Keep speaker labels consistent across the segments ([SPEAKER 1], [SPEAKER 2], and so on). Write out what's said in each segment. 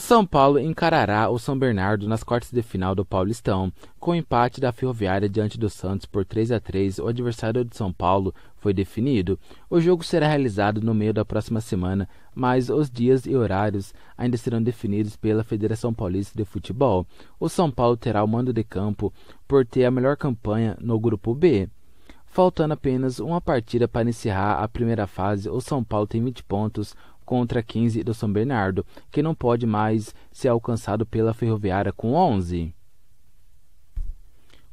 [SPEAKER 1] O São Paulo encarará o São Bernardo nas quartas de final do Paulistão. Com o empate da Ferroviária diante do Santos por 3 a 3, o adversário de São Paulo foi definido. O jogo será realizado no meio da próxima semana, mas os dias e horários ainda serão definidos pela Federação Paulista de Futebol. O São Paulo terá o mando de campo por ter a melhor campanha no grupo B. Faltando apenas uma partida para encerrar a primeira fase, o São Paulo tem 20 pontos contra 15 do São Bernardo, que não pode mais ser alcançado pela Ferroviária com 11.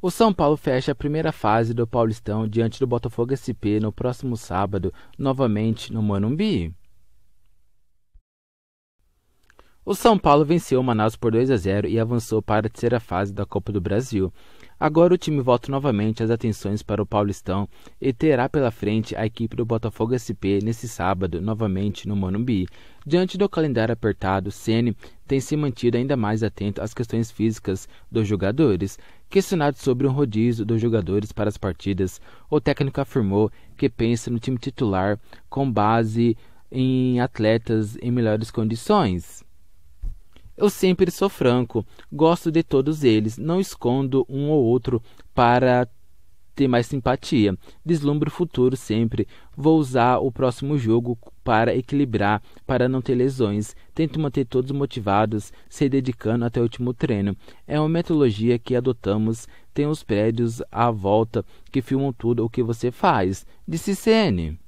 [SPEAKER 1] O São Paulo fecha a primeira fase do Paulistão diante do Botafogo SP no próximo sábado, novamente no Manumbi. O São Paulo venceu o Manaus por 2 a 0 e avançou para a terceira fase da Copa do Brasil. Agora o time volta novamente as atenções para o Paulistão e terá pela frente a equipe do Botafogo SP nesse sábado, novamente no Morumbi. Diante do calendário apertado, Ceni tem se mantido ainda mais atento às questões físicas dos jogadores. Questionado sobre um rodízio dos jogadores para as partidas, o técnico afirmou que pensa no time titular com base em atletas em melhores condições. Eu sempre sou franco, gosto de todos eles, não escondo um ou outro para ter mais simpatia. Deslumbro o futuro sempre. Vou usar o próximo jogo para equilibrar, para não ter lesões. Tento manter todos motivados, se dedicando até o último treino. É uma metodologia que adotamos. Tem os prédios à volta que filmam tudo o que você faz. Disse CN.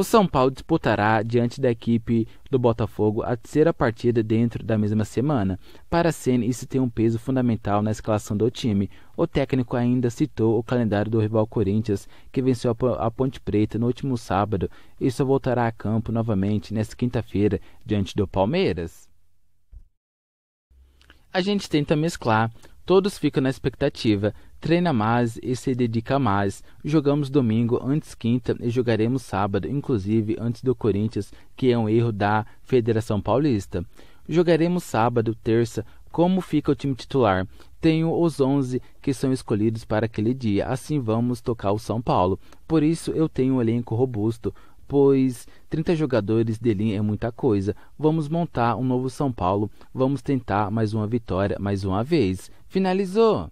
[SPEAKER 1] O São Paulo disputará diante da equipe do Botafogo a terceira partida dentro da mesma semana. Para a Senna, isso tem um peso fundamental na escalação do time. O técnico ainda citou o calendário do rival Corinthians, que venceu a Ponte Preta no último sábado e só voltará a campo novamente nesta quinta-feira diante do Palmeiras. A gente tenta mesclar Todos ficam na expectativa. Treina mais e se dedica mais. Jogamos domingo antes quinta e jogaremos sábado, inclusive antes do Corinthians, que é um erro da Federação Paulista. Jogaremos sábado, terça. Como fica o time titular? Tenho os 11 que são escolhidos para aquele dia. Assim vamos tocar o São Paulo. Por isso eu tenho um elenco robusto pois 30 jogadores de linha é muita coisa. Vamos montar um novo São Paulo, vamos tentar mais uma vitória mais uma vez finalizou.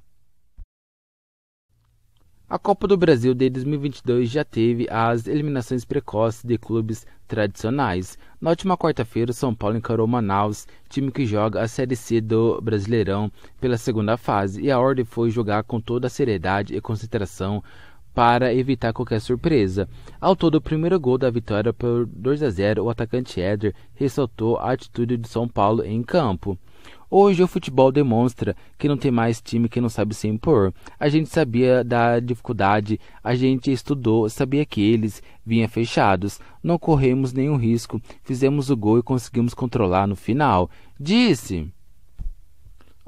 [SPEAKER 1] A Copa do Brasil de 2022 já teve as eliminações precoces de clubes tradicionais. Na última quarta-feira, o São Paulo encarou Manaus, time que joga a Série C do Brasileirão pela segunda fase, e a ordem foi jogar com toda a seriedade e concentração para evitar qualquer surpresa. Ao todo, o primeiro gol da vitória por 2 a 0, o atacante Éder ressaltou a atitude do São Paulo em campo. Hoje o futebol demonstra que não tem mais time que não sabe se impor. A gente sabia da dificuldade, a gente estudou, sabia que eles vinham fechados. Não corremos nenhum risco, fizemos o gol e conseguimos controlar no final. Disse.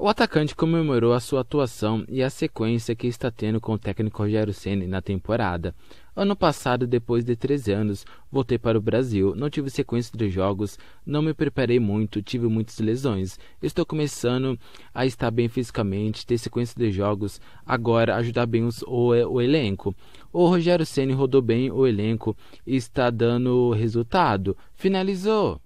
[SPEAKER 1] O atacante comemorou a sua atuação e a sequência que está tendo com o técnico Rogério Ceni na temporada. Ano passado, depois de 13 anos, voltei para o Brasil, não tive sequência de jogos, não me preparei muito, tive muitas lesões. Estou começando a estar bem fisicamente, ter sequência de jogos, agora ajudar bem os, o, o elenco. O Rogério Ceni rodou bem o elenco e está dando resultado. Finalizou!